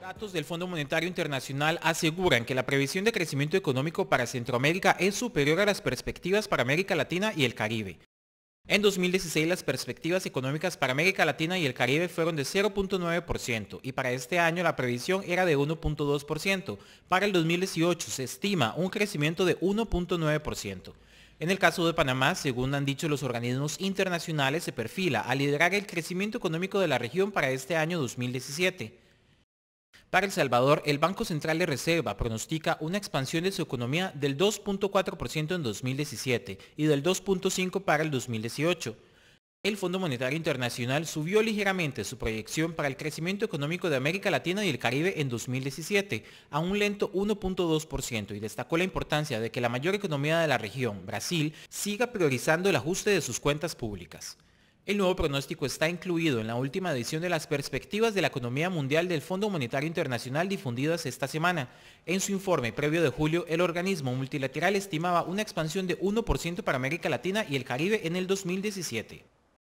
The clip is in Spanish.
Datos del Fondo Monetario Internacional aseguran que la previsión de crecimiento económico para Centroamérica es superior a las perspectivas para América Latina y el Caribe. En 2016 las perspectivas económicas para América Latina y el Caribe fueron de 0.9% y para este año la previsión era de 1.2%. Para el 2018 se estima un crecimiento de 1.9%. En el caso de Panamá, según han dicho los organismos internacionales, se perfila a liderar el crecimiento económico de la región para este año 2017. Para El Salvador, el Banco Central de Reserva pronostica una expansión de su economía del 2.4% en 2017 y del 2.5% para el 2018. El Fondo Monetario Internacional subió ligeramente su proyección para el crecimiento económico de América Latina y el Caribe en 2017 a un lento 1.2% y destacó la importancia de que la mayor economía de la región, Brasil, siga priorizando el ajuste de sus cuentas públicas. El nuevo pronóstico está incluido en la última edición de las perspectivas de la economía mundial del Fondo Monetario Internacional difundidas esta semana. En su informe previo de julio, el organismo multilateral estimaba una expansión de 1% para América Latina y el Caribe en el 2017.